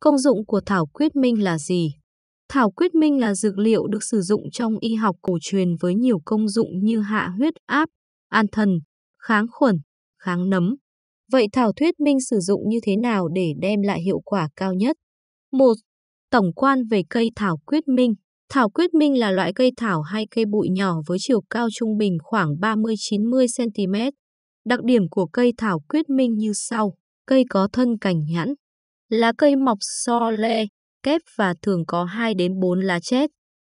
Công dụng của thảo quyết minh là gì? Thảo quyết minh là dược liệu được sử dụng trong y học cổ truyền với nhiều công dụng như hạ huyết áp, an thần, kháng khuẩn, kháng nấm. Vậy thảo thuyết minh sử dụng như thế nào để đem lại hiệu quả cao nhất? 1. Tổng quan về cây thảo quyết minh Thảo quyết minh là loại cây thảo hay cây bụi nhỏ với chiều cao trung bình khoảng 30-90cm. Đặc điểm của cây thảo quyết minh như sau. Cây có thân cành nhẵn, Lá cây mọc so lệ, kép và thường có 2 đến 4 lá chết.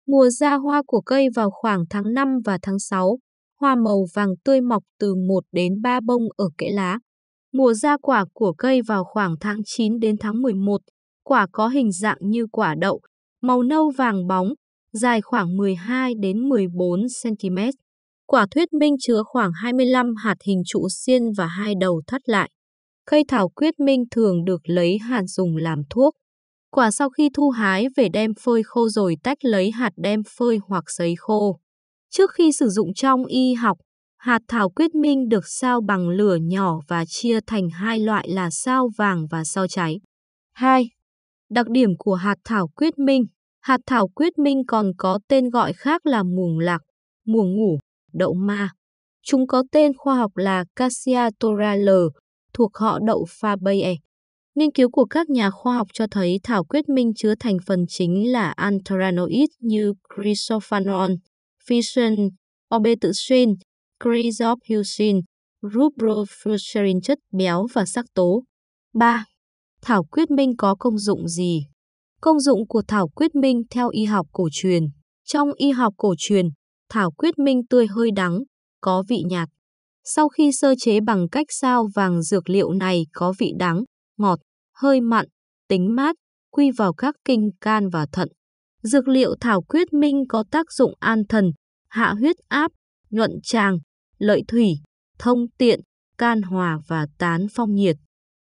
Mùa ra hoa của cây vào khoảng tháng 5 và tháng 6, hoa màu vàng tươi mọc từ 1 đến 3 bông ở kẽ lá. Mùa ra quả của cây vào khoảng tháng 9 đến tháng 11, quả có hình dạng như quả đậu, màu nâu vàng bóng, dài khoảng 12 đến 14 cm. Quả thuyết minh chứa khoảng 25 hạt hình trụ xiên và hai đầu thắt lại. Cây thảo quyết minh thường được lấy hạt dùng làm thuốc. Quả sau khi thu hái về đem phơi khô rồi tách lấy hạt đem phơi hoặc sấy khô. Trước khi sử dụng trong y học, hạt thảo quyết minh được sao bằng lửa nhỏ và chia thành hai loại là sao vàng và sao cháy. 2. Đặc điểm của hạt thảo quyết minh Hạt thảo quyết minh còn có tên gọi khác là mùng lạc, mùa ngủ, đậu ma. Chúng có tên khoa học là Cassia torale, thuộc họ đậu Fabaceae. Nghiên cứu của các nhà khoa học cho thấy thảo quyết minh chứa thành phần chính là anthranoid như chrysophanol, fission, obetuxin, chrysophuscin, rubropuscerin chất béo và sắc tố. 3. Thảo quyết minh có công dụng gì? Công dụng của thảo quyết minh theo y học cổ truyền. Trong y học cổ truyền, thảo quyết minh tươi hơi đắng, có vị nhạt, sau khi sơ chế bằng cách sao vàng dược liệu này có vị đắng, ngọt, hơi mặn, tính mát, quy vào các kinh can và thận. Dược liệu thảo quyết minh có tác dụng an thần, hạ huyết áp, nhuận tràng, lợi thủy, thông tiện, can hòa và tán phong nhiệt.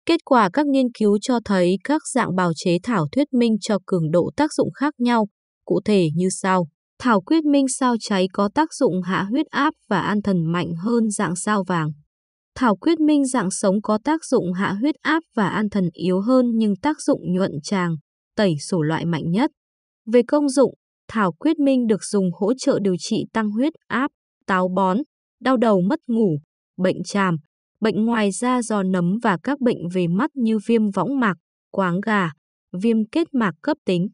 Kết quả các nghiên cứu cho thấy các dạng bào chế thảo thuyết minh cho cường độ tác dụng khác nhau, cụ thể như sau. Thảo quyết minh sao cháy có tác dụng hạ huyết áp và an thần mạnh hơn dạng sao vàng. Thảo quyết minh dạng sống có tác dụng hạ huyết áp và an thần yếu hơn nhưng tác dụng nhuận tràng, tẩy sổ loại mạnh nhất. Về công dụng, thảo quyết minh được dùng hỗ trợ điều trị tăng huyết áp, táo bón, đau đầu mất ngủ, bệnh tràm, bệnh ngoài da do nấm và các bệnh về mắt như viêm võng mạc, quáng gà, viêm kết mạc cấp tính.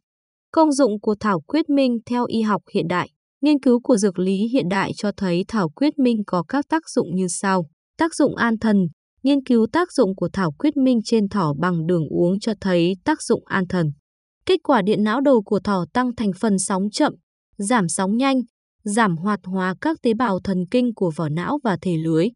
Công dụng của thảo quyết minh theo y học hiện đại Nghiên cứu của dược lý hiện đại cho thấy thảo quyết minh có các tác dụng như sau. Tác dụng an thần Nghiên cứu tác dụng của thảo quyết minh trên thỏ bằng đường uống cho thấy tác dụng an thần. Kết quả điện não đồ của thỏ tăng thành phần sóng chậm, giảm sóng nhanh, giảm hoạt hóa các tế bào thần kinh của vỏ não và thể lưới.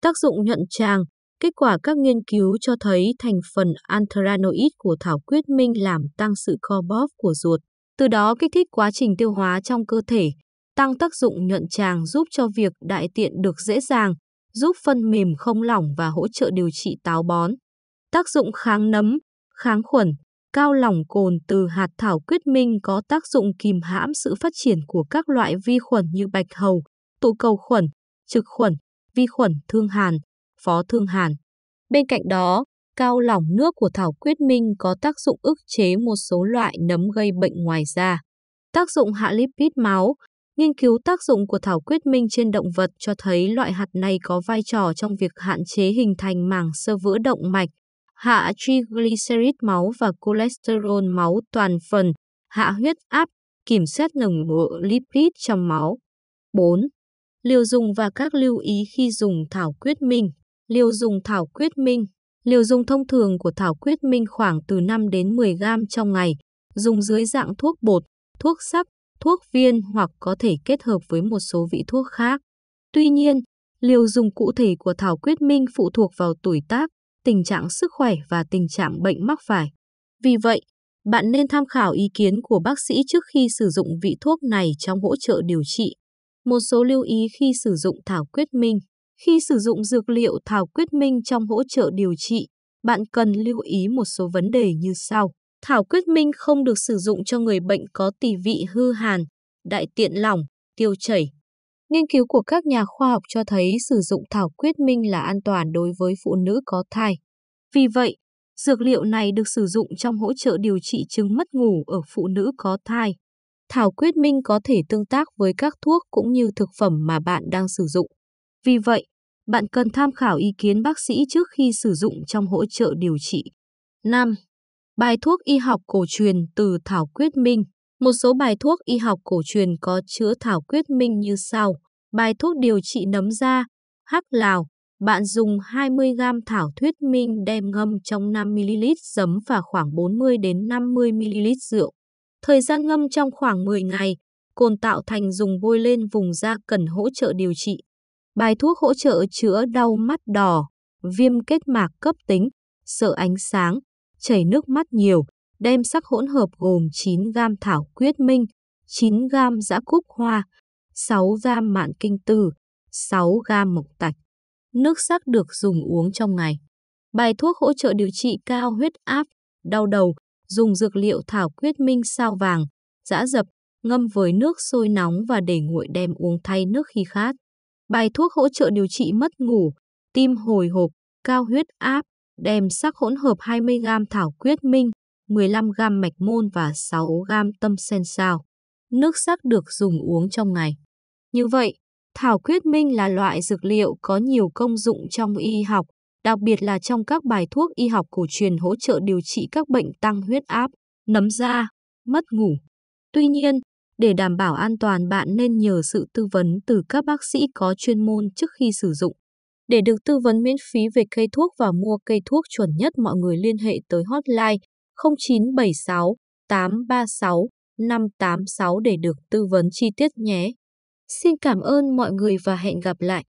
Tác dụng nhuận tràng Kết quả các nghiên cứu cho thấy thành phần anthranoid của thảo quyết minh làm tăng sự co bóp của ruột, từ đó kích thích quá trình tiêu hóa trong cơ thể, tăng tác dụng nhuận tràng giúp cho việc đại tiện được dễ dàng, giúp phân mềm không lỏng và hỗ trợ điều trị táo bón. Tác dụng kháng nấm, kháng khuẩn, cao lỏng cồn từ hạt thảo quyết minh có tác dụng kìm hãm sự phát triển của các loại vi khuẩn như bạch hầu, tụ cầu khuẩn, trực khuẩn, vi khuẩn thương hàn, Phó Thương Hàn. Bên cạnh đó, cao lỏng nước của thảo quyết minh có tác dụng ức chế một số loại nấm gây bệnh ngoài da. Tác dụng hạ lipid máu, nghiên cứu tác dụng của thảo quyết minh trên động vật cho thấy loại hạt này có vai trò trong việc hạn chế hình thành màng sơ vữa động mạch, hạ triglycerid máu và cholesterol máu toàn phần, hạ huyết áp, kiểm soát nồng độ lipid trong máu. 4. Liều dùng và các lưu ý khi dùng thảo quyết minh liều dùng thảo quyết minh. Liều dùng thông thường của thảo quyết minh khoảng từ 5 đến 10 gram trong ngày, dùng dưới dạng thuốc bột, thuốc sắc, thuốc viên hoặc có thể kết hợp với một số vị thuốc khác. Tuy nhiên, liều dùng cụ thể của thảo quyết minh phụ thuộc vào tuổi tác, tình trạng sức khỏe và tình trạng bệnh mắc phải. Vì vậy, bạn nên tham khảo ý kiến của bác sĩ trước khi sử dụng vị thuốc này trong hỗ trợ điều trị. Một số lưu ý khi sử dụng thảo quyết minh khi sử dụng dược liệu thảo quyết minh trong hỗ trợ điều trị, bạn cần lưu ý một số vấn đề như sau. Thảo quyết minh không được sử dụng cho người bệnh có tỳ vị hư hàn, đại tiện lỏng, tiêu chảy. Nghiên cứu của các nhà khoa học cho thấy sử dụng thảo quyết minh là an toàn đối với phụ nữ có thai. Vì vậy, dược liệu này được sử dụng trong hỗ trợ điều trị chứng mất ngủ ở phụ nữ có thai. Thảo quyết minh có thể tương tác với các thuốc cũng như thực phẩm mà bạn đang sử dụng. Vì vậy, bạn cần tham khảo ý kiến bác sĩ trước khi sử dụng trong hỗ trợ điều trị. 5. Bài thuốc y học cổ truyền từ thảo quyết minh. Một số bài thuốc y học cổ truyền có chứa thảo quyết minh như sau. Bài thuốc điều trị nấm da, hắc lào, bạn dùng 20 g thảo thuyết minh đem ngâm trong 5 ml giấm và khoảng 40 đến 50 ml rượu. Thời gian ngâm trong khoảng 10 ngày, cồn tạo thành dùng bôi lên vùng da cần hỗ trợ điều trị bài thuốc hỗ trợ chữa đau mắt đỏ, viêm kết mạc cấp tính, sợ ánh sáng, chảy nước mắt nhiều, đem sắc hỗn hợp gồm 9 gam thảo quyết minh, 9 gam giã cúc hoa, 6 gam mạn kinh tử, 6 gam mộc tạch. Nước sắc được dùng uống trong ngày. Bài thuốc hỗ trợ điều trị cao huyết áp, đau đầu, dùng dược liệu thảo quyết minh sao vàng, giã dập, ngâm với nước sôi nóng và để nguội đem uống thay nước khi khát bài thuốc hỗ trợ điều trị mất ngủ, tim hồi hộp, cao huyết áp, đem sắc hỗn hợp 20g thảo quyết minh, 15g mạch môn và 6g tâm sen sao. Nước sắc được dùng uống trong ngày. Như vậy, thảo quyết minh là loại dược liệu có nhiều công dụng trong y học, đặc biệt là trong các bài thuốc y học cổ truyền hỗ trợ điều trị các bệnh tăng huyết áp, nấm da, mất ngủ. Tuy nhiên, để đảm bảo an toàn bạn nên nhờ sự tư vấn từ các bác sĩ có chuyên môn trước khi sử dụng. Để được tư vấn miễn phí về cây thuốc và mua cây thuốc chuẩn nhất mọi người liên hệ tới hotline 0976 836 586 để được tư vấn chi tiết nhé. Xin cảm ơn mọi người và hẹn gặp lại.